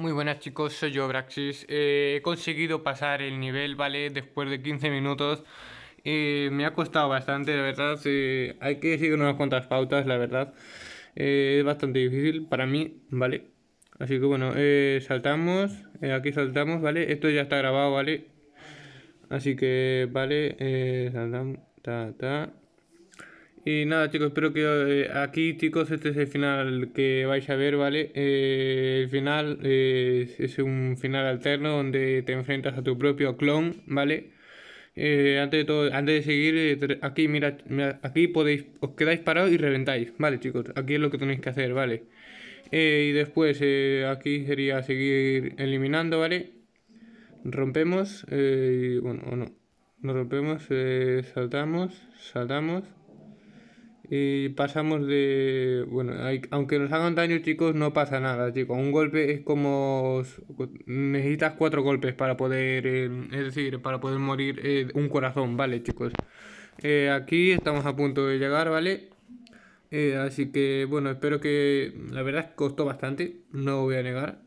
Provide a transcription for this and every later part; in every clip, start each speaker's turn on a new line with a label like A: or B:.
A: Muy buenas chicos, soy yo Braxis. Eh, he conseguido pasar el nivel, ¿vale? Después de 15 minutos. Eh, me ha costado bastante, la verdad. Eh, hay que seguir unas cuantas pautas, la verdad. es bastante difícil para mí, ¿vale? Así que bueno, saltamos. aquí saltamos, ¿vale? Esto ya está grabado, ¿vale? Así que, ¿vale? saltamos. Ta, ta. Y nada, chicos, espero que eh, aquí, chicos, este es el final que vais a ver, ¿vale? Eh, el final eh, es, un final alterno donde te enfrentas a tu propio clon, ¿vale? antes de todo, antes de seguir, aquí, mira, aquí podéis, os quedáis parados y reventáis, ¿vale, chicos? Aquí es lo que tenéis que hacer, ¿vale? y después, aquí sería seguir eliminando, ¿vale? Rompemos, bueno, o no. Nos rompemos, saltamos, saltamos. Y pasamos de... Bueno, hay, aunque nos hagan daño chicos, no pasa nada chicos. Un golpe es como... Necesitas cuatro golpes para poder... Eh, es decir, para poder morir eh, un corazón, ¿vale chicos? Eh, aquí estamos a punto de llegar, ¿vale? así que bueno, espero que... La verdad costó bastante, no voy a negar.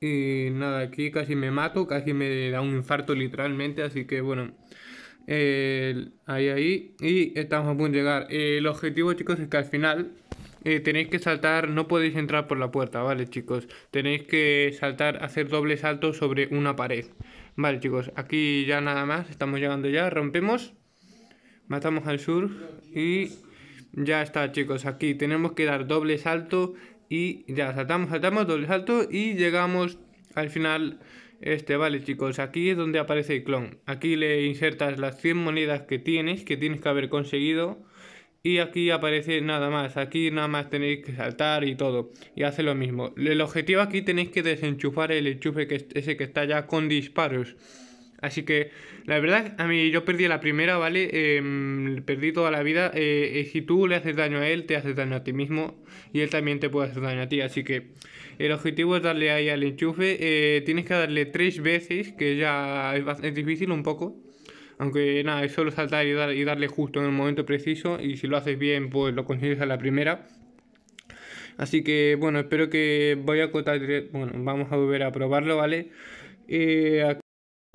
A: Y nada, aquí casi me mato, casi me da un infarto literalmente, así que bueno ahí, ahí. Y estamos a punto de llegar. Eh, el objetivo, chicos, es que al final eh, tenéis que saltar. No podéis entrar por la puerta, ¿vale, chicos? Tenéis que saltar, hacer doble salto sobre una pared. Vale, chicos, aquí ya nada más. Estamos llegando ya. Rompemos. Matamos al sur. Y ya está, chicos. Aquí tenemos que dar doble salto. Y ya saltamos, saltamos, doble salto. Y llegamos al final este, vale chicos, aquí es donde aparece el clon. Aquí le insertas las 100 monedas que tienes, que tienes que haber conseguido. Y aquí aparece nada más, aquí nada más tenéis que saltar y todo. Y hace lo mismo. El objetivo aquí tenéis que desenchufar el enchufe que, ese que está ya con disparos. Así que la verdad, a mí yo perdí la primera, ¿vale? Em, perdí toda la vida. Eh, eh, si tú le haces daño a él, te haces daño a ti mismo y él también te puede hacer daño a ti. Así que el objetivo es darle ahí al enchufe. Eh, tienes que darle tres veces, que ya es, difícil un poco. Aunque nada, es solo saltar y, darle justo en el momento preciso. Y si lo haces bien, pues lo consigues a la primera. Así que bueno, espero que voy a contar Bueno, vamos a volver a probarlo, ¿vale?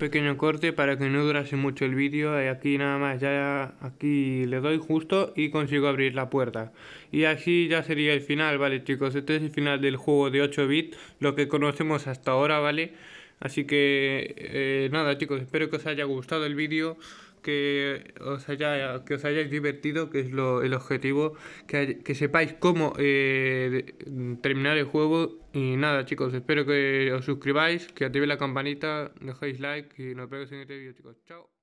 A: Pequeño corte para que no durase mucho el vídeo. Eh, aquí nada más, ya aquí le doy justo y consigo abrir la puerta. Y así ya sería el final, ¿vale chicos? Este es el final del juego de 8 bits, lo que conocemos hasta ahora, ¿vale? vale Así que eh, nada chicos, espero que os haya gustado el vídeo, que os, haya, que os hayáis divertido, que es lo, el objetivo, que, sepáis cómo eh, terminar el juego. Y nada chicos, espero que os suscribáis, que activéis la campanita, dejéis like y nos vemos en este vídeo chicos. Chao.